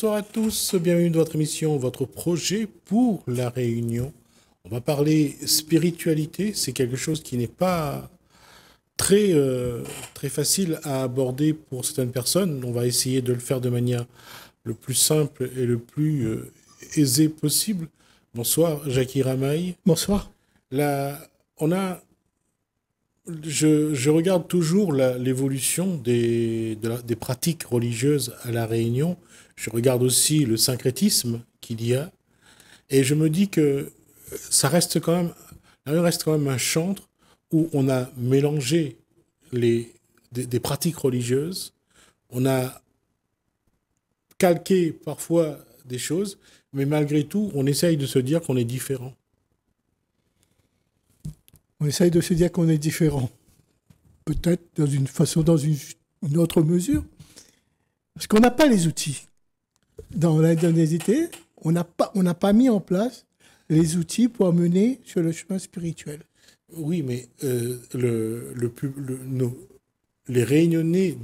Bonsoir à tous, bienvenue dans votre émission, votre projet pour la Réunion. On va parler spiritualité, c'est quelque chose qui n'est pas très, euh, très facile à aborder pour certaines personnes. On va essayer de le faire de manière le plus simple et le plus euh, aisé possible. Bonsoir, Jackie Ramaille. Bonsoir. La, on a je, regarde toujours l'évolution des, pratiques religieuses à La Réunion. Je regarde aussi le syncrétisme qu'il y a. Et je me dis que ça reste quand même, reste quand même un chantre où on a mélangé les, des pratiques religieuses. On a calqué parfois des choses, mais malgré tout, on essaye de se dire qu'on est différent. On essaye de se dire qu'on est différent. Peut-être dans une façon, dans une, autre mesure. Parce qu'on n'a pas les outils. Dans l'indonésité, on n'a pas, pas mis en place les outils pour mener sur le chemin spirituel. Oui, mais euh, les Réunionnais,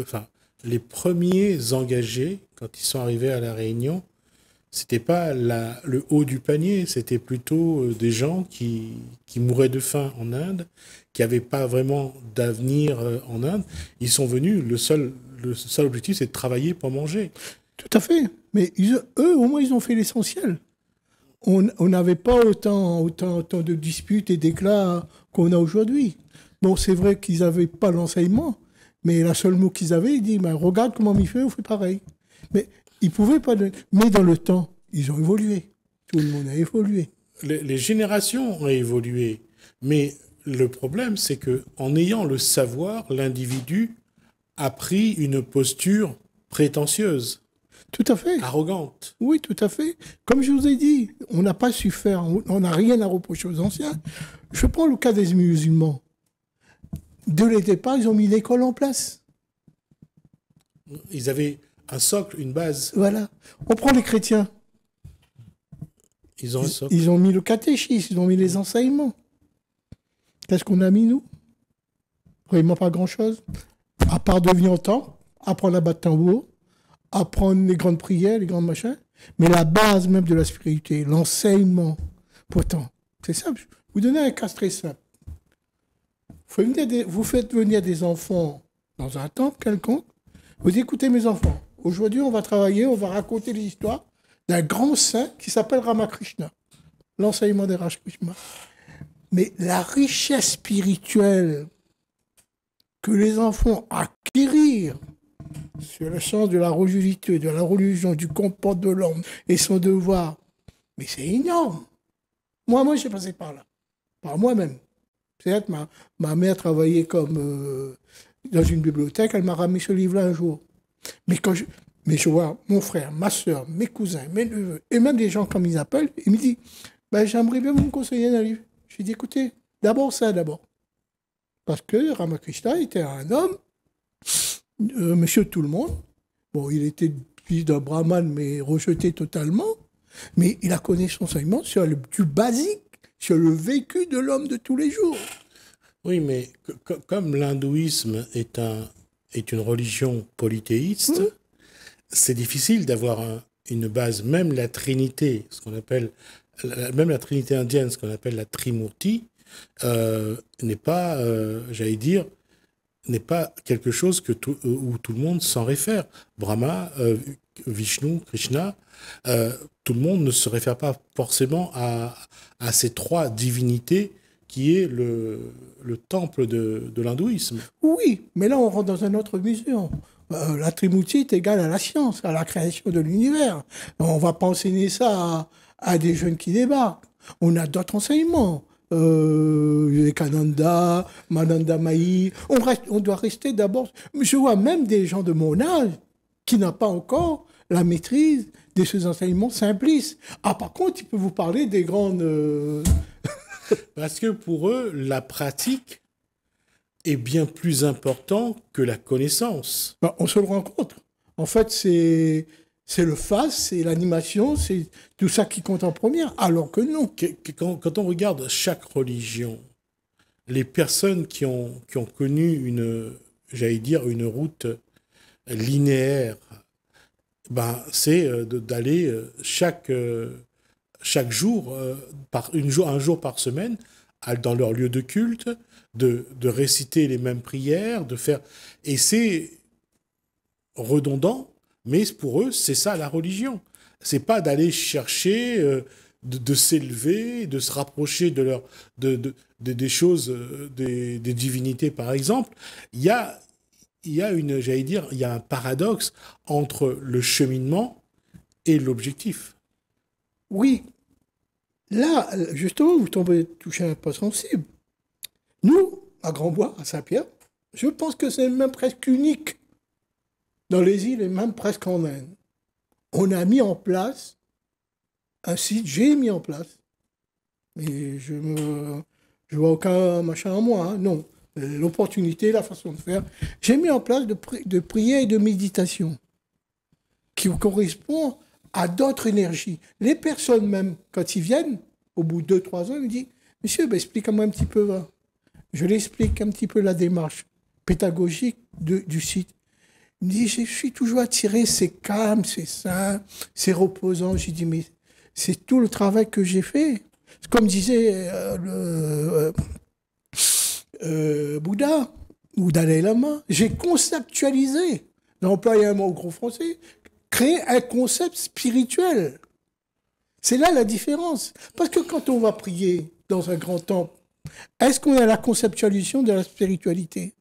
enfin, les premiers engagés, quand ils sont arrivés à la Réunion, c'était pas la, le haut du panier, c'était plutôt euh, des gens qui, qui mouraient de faim en Inde, qui n'avaient pas vraiment d'avenir euh, en Inde. Ils sont venus, le seul, le seul objectif, c'est de travailler pour manger. Tout à fait. Mais eux, au moins, ils ont fait l'essentiel. On n'avait pas autant, autant, autant de disputes et d'éclats qu'on a aujourd'hui. Bon, c'est vrai qu'ils n'avaient pas l'enseignement, mais la seule mot qu'ils avaient, ils disaient, regarde comment on fait, on fait pareil. Mais ils pouvaient pas Mais dans le temps, ils ont évolué. Tout le monde a évolué. Les, générations ont évolué. Mais le problème, c'est que en ayant le savoir, l'individu a pris une posture prétentieuse. Tout à fait. Arrogante. Oui, tout à fait. Comme je vous ai dit, on n'a pas su faire, on n'a rien à reprocher aux anciens. Je prends le cas des musulmans. De l'été départ, ils ont mis l'école en place. Ils avaient un socle, une base. Voilà. On prend les chrétiens. Ils ont Ils, ont mis le catéchisme, ils ont mis les enseignements. Qu'est-ce qu'on a mis, nous Vraiment pas grand-chose. À part devenir temps, apprendre la battre tambour, apprendre les grandes prières, les grandes machins. Mais la base même de la spiritualité, l'enseignement, pourtant, c'est simple. Vous donnez un cas très simple. Vous faites venir des enfants dans un temple quelconque. Vous écoutez mes enfants, Aujourd'hui, on va travailler, on va raconter les histoires d'un grand saint qui s'appelle Ramakrishna, l'enseignement des Ramakrishna. Mais la richesse spirituelle que les enfants acquérir sur le sens de la religiosité, de la religion, du comportement de l'homme et son devoir, mais c'est énorme. Moi, moi, j'ai passé par là, par moi-même. ma, mère travaillait comme euh, dans une bibliothèque, elle m'a ramené ce livre-là un jour. Mais quand je, vois mon frère, ma soeur, mes cousins, mes neveux, et même des gens comme ils appellent, ils me disent ben, J'aimerais bien vous conseiller un j'ai dit Écoutez, d'abord ça, d'abord. Parce que Ramakrishna était un homme, euh, monsieur tout le monde. Bon, il était fils d'un brahman, mais rejeté totalement. Mais il a connu son enseignement sur le, du basique, sur le vécu de l'homme de tous les jours. Oui, mais comme l'hindouisme est un est une religion polythéiste, c'est difficile d'avoir une base, même la Trinité, ce qu'on appelle, même la Trinité indienne, ce qu'on appelle la Trimurti, euh, n'est pas, euh, j'allais dire, n'est pas quelque chose que euh, où tout le monde s'en réfère. Brahma, Vishnu, Krishna, tout le monde ne se réfère pas forcément à, à ces trois divinités qui est le, temple de, l'hindouisme. Oui, mais là on rentre dans une autre mesure. la Trimouti est égale à la science, à la création de l'univers. On ne va pas enseigner ça à, des jeunes qui débarquent. On a d'autres enseignements. Euh, Kananda, Mananda Mahi. On, on doit rester d'abord. Je vois même des gens de mon âge qui n'ont pas encore la maîtrise de ces enseignements simplistes. Ah, par contre, il peut vous parler des grandes. Euh, Parce que pour eux, la pratique est bien plus importante que la connaissance. Bah, on se le rend compte. En fait, c'est c'est le face, c'est l'animation, c'est tout ça qui compte en première, alors que non. Quand, on regarde chaque religion, les personnes qui ont, qui ont connu une, j'allais dire, une route linéaire, ben, c'est euh, d'aller euh, chaque euh, chaque jour, euh, par une jour, un jour par semaine, dans leur lieu de culte, de, de réciter les mêmes prières, de faire. Et c'est redondant, mais pour eux, c'est ça la religion. C'est pas d'aller chercher, euh, de, s'élever, de se rapprocher de leur, de, des choses, euh, des, des, divinités par exemple. Il y a, il y a une, j'allais dire, il y a un paradoxe entre le cheminement et l'objectif. Oui, Là, justement, vous tombez toucher un point sensible. Nous, à Grand-Bois, à Saint-Pierre, je pense que c'est même presque unique dans les îles et même presque en Inde. On a mis en place un site, j'ai mis en place, mais je ne vois aucun machin à moi, hein. non. L'opportunité, la façon de faire. J'ai mis en place de, pri de prière et de méditation qui correspond à d'autres énergies. Les personnes même, quand ils viennent, au bout de 2-3 ans, ils me disent, monsieur, ben, explique-moi un petit peu. Je l'explique un petit peu la démarche pédagogique du site. Il me dit, je suis toujours attiré, c'est calme, c'est sain, c'est reposant. J'ai dit, mais c'est tout le travail que j'ai fait. Comme disait euh, le, euh, euh, Bouddha ou Dalai Lama, j'ai conceptualisé. a un mot au gros français créer un concept spirituel. C'est là la différence. Parce que quand on va prier dans un grand temple, est-ce qu'on a la conceptualisation de la spiritualité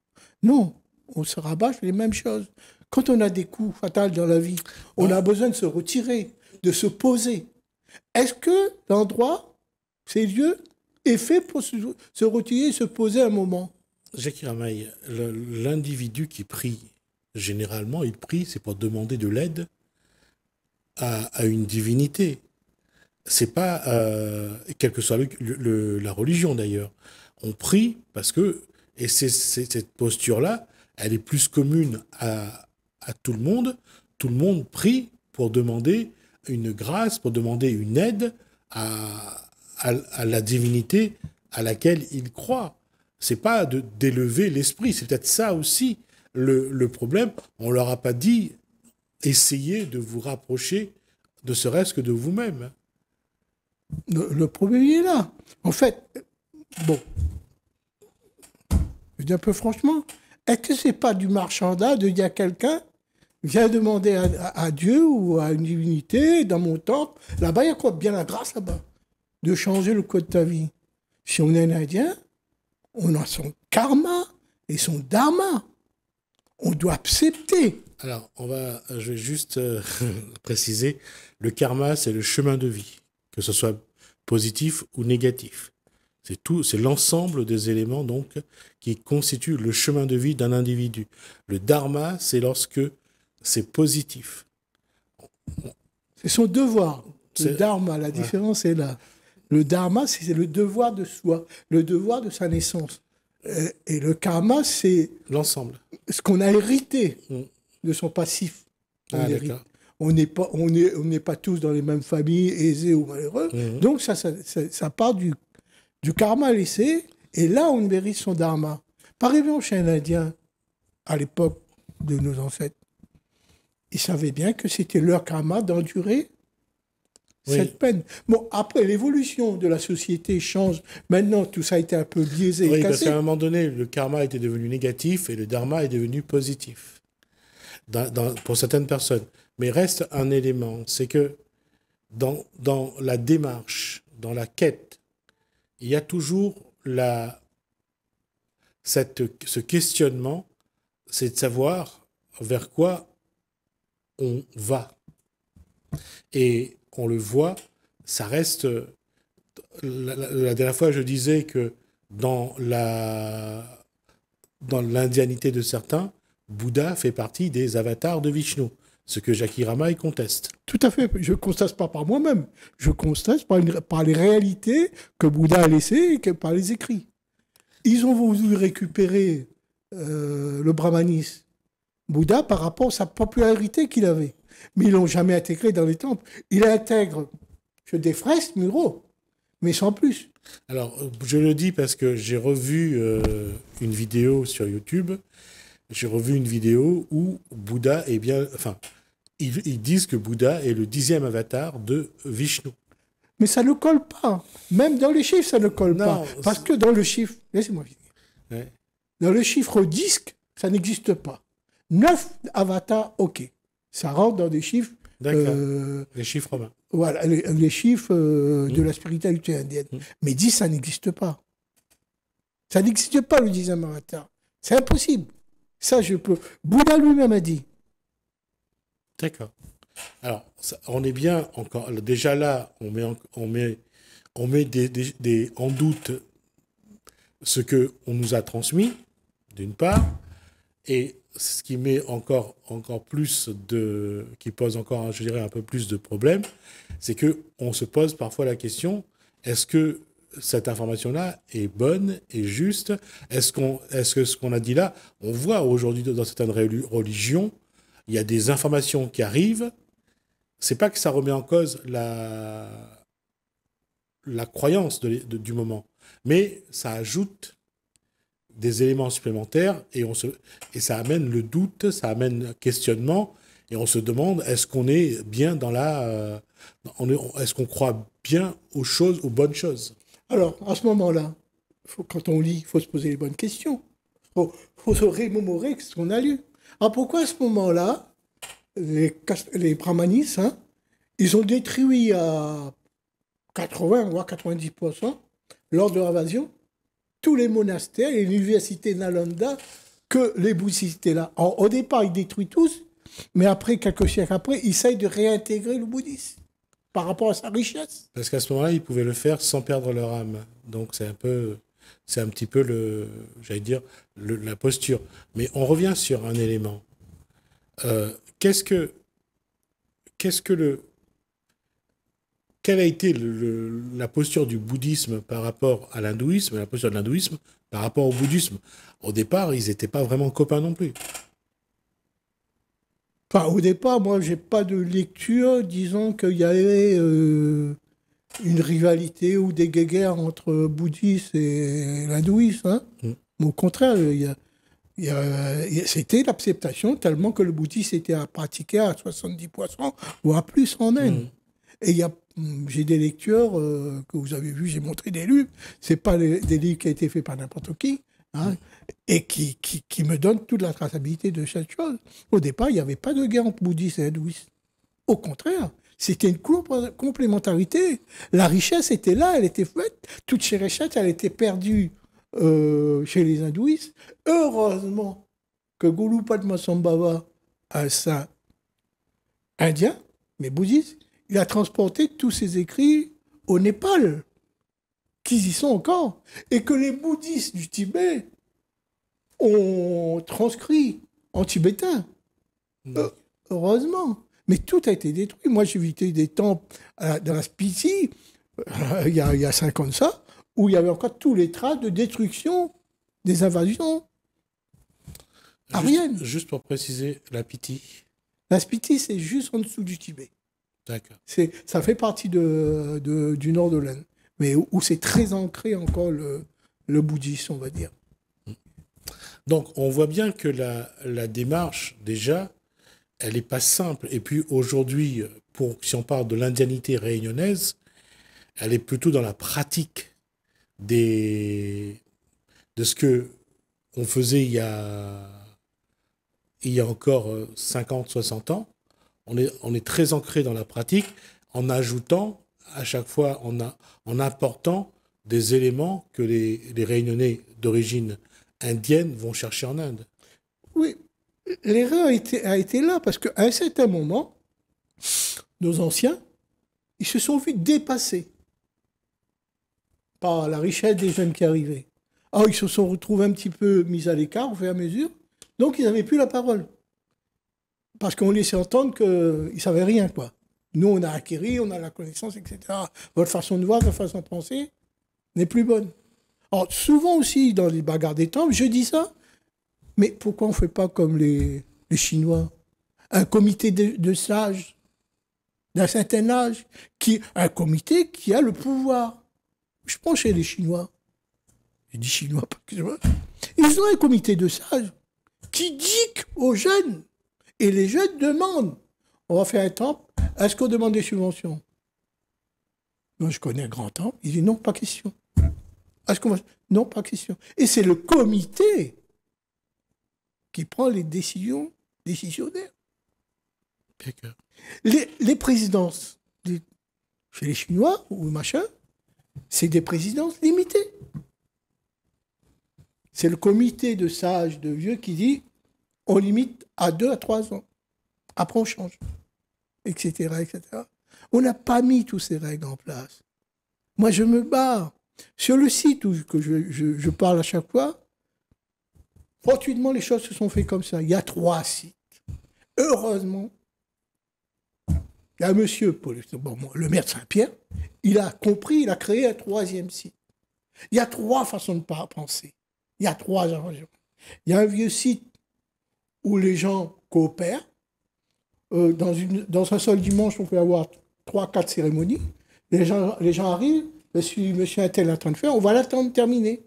Non, on se rabâche les mêmes choses. Quand on a des coups fatals dans la vie, on a besoin de se retirer, de se poser. Est-ce que l'endroit, ces lieux, est fait pour se, retirer se poser un moment Jacques Ramaille, l'individu qui prie, généralement, il prie, c'est pour demander de l'aide à, une divinité. C'est pas, euh, quelle que soit la religion d'ailleurs, on prie parce que, et c'est cette posture-là, elle est plus commune à, tout le monde. Tout le monde prie pour demander une grâce, pour demander une aide à, la divinité à laquelle il croit. C'est pas d'élever l'esprit, c'est peut-être ça aussi le, le, problème. On leur a pas dit essayez de vous rapprocher, de serait-ce que de vous-même. Le, problème, est là. En fait, bon, je dis un peu franchement, est-ce que c'est pas du marchandage de dire à quelqu'un, viens demander à, à, Dieu ou à une divinité dans mon temple, là-bas, il y a quoi bien la grâce là-bas, de changer le code de ta vie. Si on est un Indien, on a son karma et son dharma. On doit accepter alors, on va, euh, je vais juste euh, préciser, le karma, c'est le chemin de vie, que ce soit positif ou négatif. C'est tout, c'est l'ensemble des éléments donc qui constituent le chemin de vie d'un individu. Le dharma, c'est lorsque c'est positif. C'est son devoir. Le dharma, la différence est là. Le dharma, c'est le devoir de soi, le devoir de sa naissance. Euh, et le karma, c'est l'ensemble. Ce qu'on a hérité. Mm ne sont ah, on n'est pas, on on n'est pas tous dans les mêmes familles, aisés ou malheureux. Mhm. Donc ça, ça, part du, karma laissé, et là on mérite son dharma. Par exemple, chez un Indien, à l'époque de nos ancêtres, ils savaient bien que c'était leur karma d'endurer cette peine. Bon, après, l'évolution de la société change. Maintenant, tout ça a été un peu biaisé. Oui, et cassé. parce qu'à un moment donné, le karma était devenu négatif et le dharma est devenu positif pour certaines personnes. Mais reste un élément, c'est que dans, dans la démarche, dans la quête, il y a toujours la, cette, ce questionnement, c'est de savoir vers quoi on va. Et on le voit, ça reste... La, la dernière fois, je disais que dans la dans l'indianité de certains, Bouddha fait partie des avatars de Vishnu, ce que Ramay conteste. Tout à fait, je ne constate pas par moi-même, je constate par, par, les réalités que Bouddha a laissées et que, par les écrits. Ils ont voulu récupérer euh, le brahmanisme, Bouddha, par rapport à sa popularité qu'il avait. Mais ils l'ont jamais intégré dans les temples. Il intègre, je défresque Muro, mais sans plus. Alors, je le dis parce que j'ai revu euh, une vidéo sur YouTube j'ai revu une vidéo où Bouddha est bien. Enfin, ils, disent que Bouddha est le dixième avatar de Vishnu. Mais ça ne colle pas. Même dans les chiffres, ça ne colle pas. Parce que dans le chiffre. Laissez-moi finir. Dans le chiffre disque, ça n'existe pas. Neuf avatars, ok. Ça rentre dans des chiffres. Euh, les chiffres romains. Voilà, les, chiffres euh, mmh. de la spiritualité indienne. Mmh. Mais dix, ça n'existe pas. Ça n'existe pas, le dixième avatar. C'est impossible. Ça, je peux. Bouddha lui-même a dit. D'accord. Alors, on est bien encore. Déjà là, on met, en, on met, on met des, en doute ce que on nous a transmis, d'une part, et ce qui met encore, encore plus de, qui pose encore, je dirais, un peu plus de problèmes, c'est que on se pose parfois la question est-ce que cette information-là est bonne et juste Est-ce qu'on, est que ce qu'on a dit là, on voit aujourd'hui dans certaines religions, il y a des informations qui arrivent. C'est pas que ça remet en cause la croyance du moment, mais ça ajoute des éléments supplémentaires et on se et ça amène le doute, ça amène questionnement et on se demande est-ce qu'on est bien dans la euh, est-ce qu'on croit bien aux choses, aux bonnes choses alors, à ce moment-là, quand on lit, il faut se poser les bonnes questions. Il faut, se rémémorer ce qu'on a lu. Alors, pourquoi à ce moment-là, les, les brahmanis, hein, ils ont détruit à 80, voire 90%, lors de l'invasion, tous les monastères et l'université Nalanda que les bouddhistes étaient là. au départ, ils détruisent tous, mais après, quelques siècles après, ils essayent de réintégrer le bouddhisme par rapport à sa richesse. Parce qu'à ce moment-là, ils pouvaient le faire sans perdre leur âme. Donc c'est un peu, c'est un petit peu le, j'allais dire, la posture. Mais on revient sur un élément. Euh, qu'est-ce que, quest que le, quelle a été la posture du bouddhisme par rapport à l'hindouisme, la posture de l'hindouisme par rapport au bouddhisme Au départ, ils n'étaient pas vraiment copains non plus au départ, moi, j'ai pas de lecture disons qu'il y avait euh, une rivalité ou des guerres entre bouddhistes et l'hindouisme. Hein. Mm. Au contraire, c'était l'acceptation tellement que le bouddhisme était à pratiquer à 70%, à plus en même. Mm. Et il mm, j'ai des lectures euh, que vous avez vues, j'ai montré des livres. C'est pas des livres qui ont été faits par n'importe qui. Hein et qui, qui, me donne toute la traçabilité de chaque chose. Au départ, il n'y avait pas de guerre entre bouddhistes et hindouistes. Au contraire, c'était une complémentarité. La richesse était là, elle était faite. Toute ces richesses, elle était perdue euh, chez les hindouistes. Heureusement que Guru Padmasambhava, un saint indien, mais bouddhiste, il a transporté tous ses écrits au Népal, qu'ils y sont encore, et que les bouddhistes du Tibet on transcrit en tibétain. Euh, heureusement. Mais tout a été détruit. Moi, j'ai visité des temples dans la Spiti, euh, il, y a, il 50 ça, où il y avait encore tous les traces de destruction des invasions À Juste, pour préciser, la Spiti La Spiti, c'est juste en dessous du Tibet. D'accord. Ça fait partie de, du nord de l'Inde, mais où, c'est très ancré encore le bouddhisme, on va dire. Donc on voit bien que la, démarche, déjà, elle n'est pas simple. Et puis aujourd'hui, pour, si on parle de l'indianité réunionnaise, elle est plutôt dans la pratique de ce que on faisait il y a, encore 50, euh, 60 ans. On est, très ancré dans la pratique en ajoutant à chaque fois, en, apportant des éléments que les, les réunionnais d'origine indiennes vont chercher en Inde. Oui, l'erreur a été, été là parce qu'à un certain moment, nos anciens, ils se sont vus dépassés par la richesse des jeunes qui arrivaient. oh ils se sont retrouvés un petit peu mis à l'écart au fur et à mesure, donc ils n'avaient plus la parole. Parce qu'on laissait entendre qu'ils ne savaient rien, quoi. Nous, on a acquis, on a la connaissance, etc. Votre façon de voir, votre façon de penser n'est plus bonne. Alors, souvent aussi, dans les bagarres des temples, je dis ça. Mais pourquoi on ne fait pas comme les, Chinois Un comité de, sages d'un certain âge, qui, un comité qui a le pouvoir. Je pense chez les Chinois. Je dis Chinois, pas que Ils ont un comité de sages qui dit aux jeunes. Et les jeunes demandent. On va faire un temple. Est-ce qu'on demande des subventions Moi, je connais un grand temple. Il dit non, pas question non, pas question. Et c'est le comité qui prend les décisions décisionnaires. Les, présidences chez les Chinois ou machin, c'est des présidences limitées. C'est le comité de sages, de vieux qui dit on limite à deux à trois ans. Après, on change, etc. etc. On n'a pas mis toutes ces règles en place. Moi, je me bats sur le site où que je, parle à chaque fois, fortuitement, les choses se sont faites comme ça. Il y a trois sites. Heureusement, il y a monsieur, le maire de Saint-Pierre, il a compris, il a créé un troisième site. Il y a trois façons de penser. Il y a trois arrangements. Il y a un vieux site où les gens coopèrent. Euh, dans, une, dans un seul dimanche, on peut avoir trois, quatre cérémonies. Les gens, les gens arrivent, Monsieur, monsieur Attel est en train de faire, on va l'attendre terminer.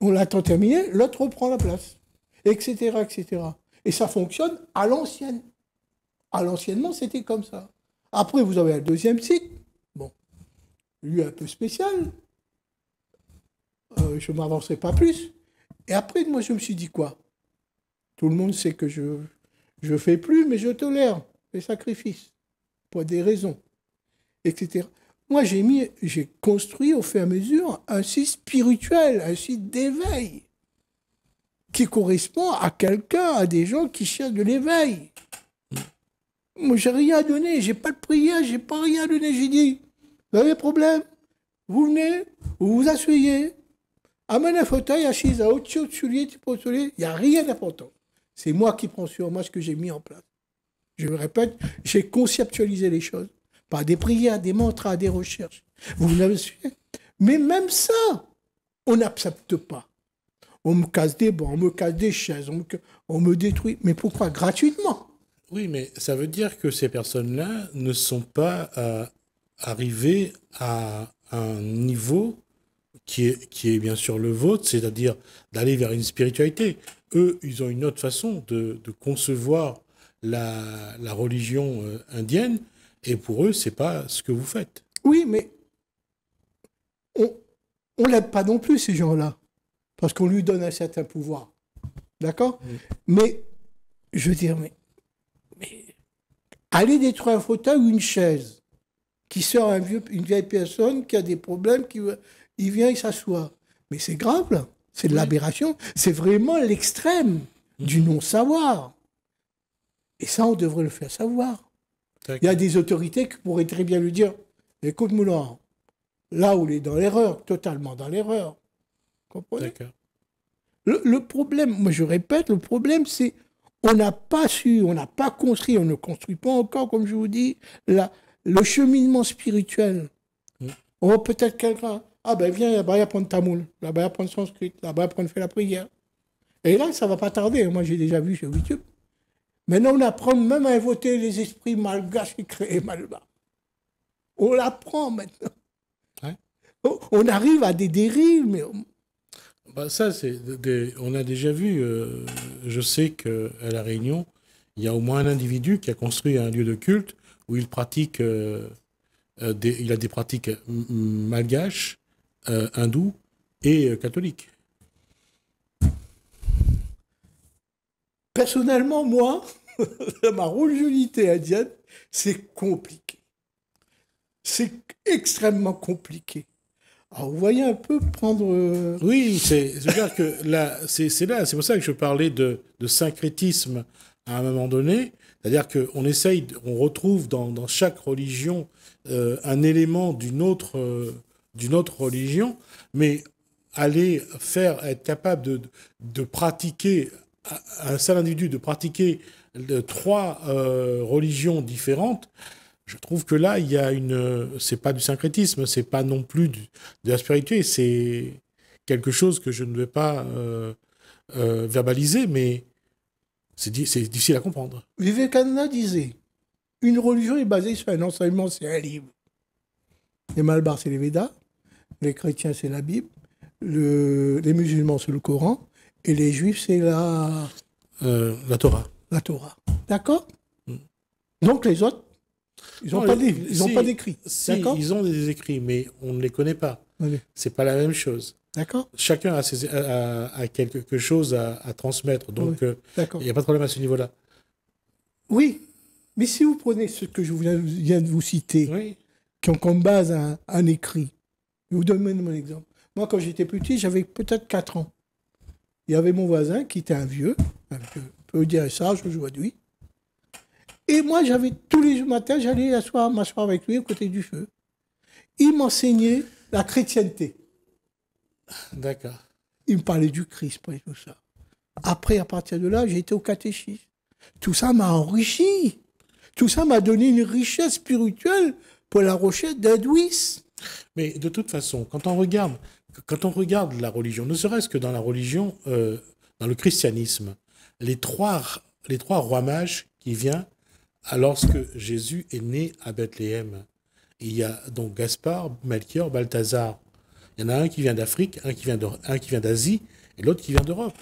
On l'attend terminer, l'autre reprend la place, etc., etc. Et ça fonctionne à l'ancienne. À l'anciennement, c'était comme ça. Après, vous avez un deuxième cycle, bon, lui un peu spécial. Euh, je ne m'avancerai pas plus. Et après, moi, je me suis dit quoi Tout le monde sait que je ne fais plus, mais je tolère les sacrifices pour des raisons, etc. Moi, j'ai mis, j'ai construit au fur et à mesure un site spirituel, un site d'éveil, qui correspond à quelqu'un, à des gens qui cherchent de l'éveil. Moi, j'ai rien donné, j'ai pas de prière, j'ai pas rien donné. J'ai dit, vous avez problème, vous venez, vous vous asseyez, amenez un fauteuil, assise à autre chose, soulier, il n'y a rien d'important. C'est moi qui prends sur moi ce que j'ai mis en place. Je me répète, j'ai conceptualisé les choses à des prières, des mantras, des recherches. Vous l'avez su. Mais même ça, on n'accepte pas. On me casse des bancs, on me casse des chaises, on me, détruit. Mais pourquoi gratuitement Oui, mais ça veut dire que ces personnes-là ne sont pas euh, arrivées à un niveau qui est, qui est bien sûr le vôtre, c'est-à-dire d'aller vers une spiritualité. Eux, ils ont une autre façon de, concevoir la religion euh, indienne et pour eux, c'est pas ce que vous faites. Oui, mais on ne l'aime pas non plus, ces gens-là, parce qu'on lui donne un certain pouvoir. D'accord Mais, je veux dire, mais, aller détruire un fauteuil ou une chaise qui sort un vieux, une vieille personne qui a des problèmes, qui, il vient, il s'assoit. Mais c'est grave, là. C'est de l'aberration. C'est vraiment l'extrême du non-savoir. Et ça, on devrait le faire savoir. Il y a des autorités qui pourraient très bien lui dire écoute, Moulin, là où il est dans l'erreur, totalement dans l'erreur. Comprenez le, le, problème, moi je répète, le problème c'est on n'a pas su, on n'a pas construit, on ne construit pas encore, comme je vous dis, la, le cheminement spirituel. Hmm. On oh, voit peut-être quelqu'un, ah ben viens là-bas, il prendre tamoul, là-bas, il sanskrit, là-bas, faire la prière. Et là, ça va pas tarder. Moi, j'ai déjà vu sur YouTube Maintenant, on apprend même à invoquer les esprits malgaches créés malba. On l'apprend maintenant. On arrive à des dérives, mais... On... Bah, ça, on a déjà vu, euh, je sais qu'à La Réunion, il y a au moins un individu qui a construit un lieu de culte où il pratique, euh, euh, il a des pratiques malgaches, euh, hindous et catholiques. personnellement, moi, ma religion indienne, c'est compliqué. C'est extrêmement compliqué. Alors, vous voyez un peu prendre. Euh, oui, c'est que c'est là, c'est pour ça que je parlais de, syncrétisme à un moment donné. C'est-à-dire qu'on essaye, on retrouve dans, chaque religion euh, un élément d'une autre, euh, autre religion, mais aller faire, être capable de, de pratiquer à un seul individu de pratiquer trois euh, religions différentes, je trouve que là, il y a une. C'est pas du syncrétisme, c'est pas non plus de la spiritualité, c'est quelque chose que je ne vais pas euh, euh, verbaliser, mais c'est difficile à comprendre. Vivekananda disait une religion est basée sur un enseignement, c'est un livre. Les Malbars, c'est les Védas, les chrétiens, c'est la Bible, le, les musulmans, c'est le Coran, et les Juifs, c'est la... Euh, la Torah. La Torah. D'accord hmm. Donc les autres, ils n'ont pas, ont ils ont des écrits, mais on ne les connaît pas. C'est pas la même chose. D'accord. Chacun a, quelque chose à, transmettre, donc euh, il n'y a pas de problème à ce niveau-là. Oui, mais si vous prenez ce que je viens de vous citer, qui ont comme base un, écrit, je vous donne mon exemple. Moi, quand j'étais petit, j'avais peut-être 4 ans il y avait mon voisin qui était un vieux, un vieux on peut dire ça aujourd'hui. Et moi, j'avais tous les matins, j'allais m'asseoir avec lui au côté du feu. Il m'enseignait la chrétienté. D'accord. Il me parlait du Christ après tout ça. Après, à partir de là, j'ai été au catéchisme. Tout ça m'a enrichi. Tout ça m'a donné une richesse spirituelle pour la Rochette, d'Adouis. Mais de toute façon, quand on regarde quand on regarde la religion, ne serait-ce que dans la religion, euh, dans le christianisme, les trois, les trois rois mages qui viennent lorsque Jésus est né à Bethléem. Il y a donc Gaspard, Melchior, Balthazar. Il y en a un qui vient d'Afrique, un qui vient d'Asie et l'autre qui vient d'Europe.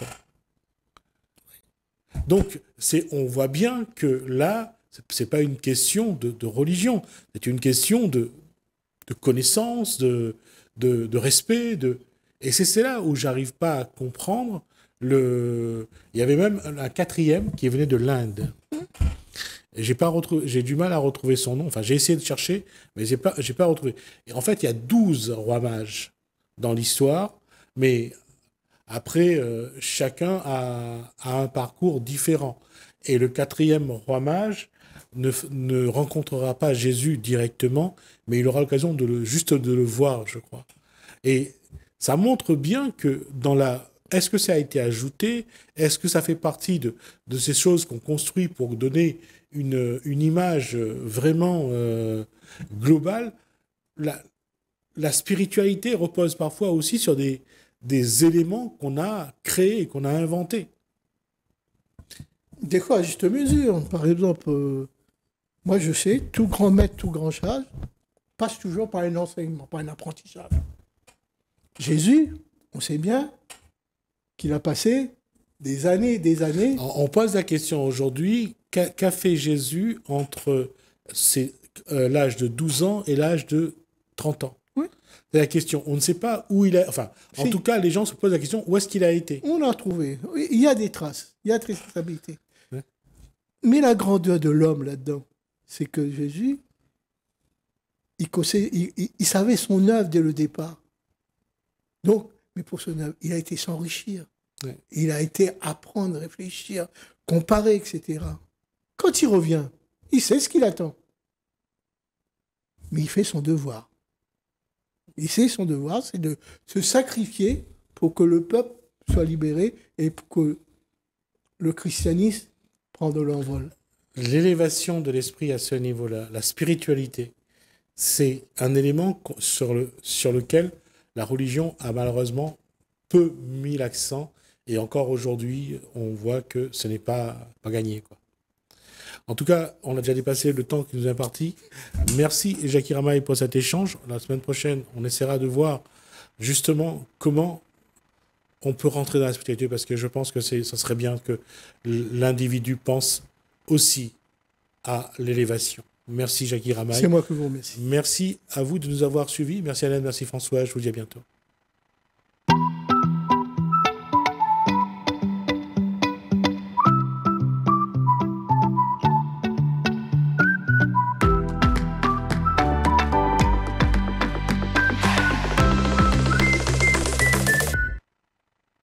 Donc, on voit bien que là, ce n'est pas une question de, de religion, c'est une question de, de connaissance, de, de, respect. De... Et c'est là où j'arrive pas à comprendre. Le... Il y avait même un quatrième qui venait de l'Inde. J'ai du mal à retrouver son nom. Enfin, j'ai essayé de chercher, mais j'ai pas, pas retrouvé. Et en fait, il y a 12 rois mages dans l'histoire, mais après, euh, chacun a, un parcours différent. Et le quatrième roi mage, ne, rencontrera pas Jésus directement, mais il aura l'occasion de juste de le voir, je crois. Et ça montre bien que dans la... Est-ce que ça a été ajouté Est-ce que ça fait partie de, de ces choses qu'on construit pour donner une, image euh, vraiment euh, globale la, la spiritualité repose parfois aussi sur des, des éléments qu'on a créés, qu'on a inventés. Des fois à juste mesure. Par exemple, euh, moi, je sais, tout grand maître, tout grand sage passe toujours par un enseignement, par un apprentissage. Jésus, on sait bien qu'il a passé des années et des années. On pose la question aujourd'hui, qu'a fait Jésus entre euh, l'âge de 12 ans et l'âge de 30 ans C'est la question. On ne sait pas où il est. Enfin, en tout cas, les gens se posent la question, où est-ce qu'il a été On a trouvé. Il y a des traces, il y a des traçabilité. Mais la grandeur de l'homme là-dedans, c'est que Jésus, il, il, savait son œuvre dès le départ. Donc, mais pour son œuvre, il a été s'enrichir. Il a été apprendre, réfléchir, comparer, etc. Quand il revient, il sait ce qu'il attend. Mais il fait son devoir. Il sait son devoir, c'est de se sacrifier pour que le peuple soit libéré et pour que le christianisme prenne de l'envol l'élévation de l'esprit à ce niveau-là, la spiritualité, c'est un élément sur, le, sur lequel la religion a malheureusement peu mis l'accent. Et encore aujourd'hui, on voit que ce n'est pas, pas gagné. Quoi. En tout cas, on a déjà dépassé le temps qui nous est parti. Merci Jackie Ramaï pour cet échange. La semaine prochaine, on essaiera de voir justement comment on peut rentrer dans la spiritualité parce que je pense que ça serait bien que l'individu pense aussi à l'élévation. Merci Jackie Ramay. C'est moi que vous remerciez. Merci à vous de nous avoir suivis. Merci Alain, merci François. Je vous dis à bientôt.